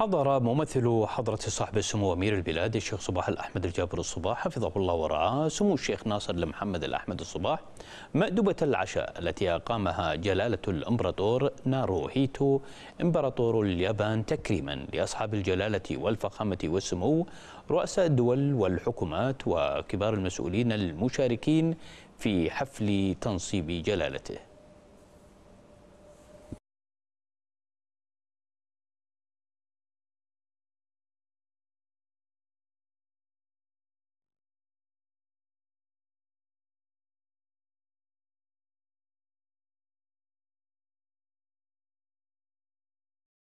حضر ممثل حضرة صاحب السمو أمير البلاد الشيخ صباح الأحمد الجابر الصباح حفظه الله ورعاه سمو الشيخ ناصر المحمد الأحمد الصباح مأدبة العشاء التي أقامها جلالة الإمبراطور ناروهيتو إمبراطور اليابان تكريما لأصحاب الجلالة والفخامة والسمو رؤساء الدول والحكومات وكبار المسؤولين المشاركين في حفل تنصيب جلالته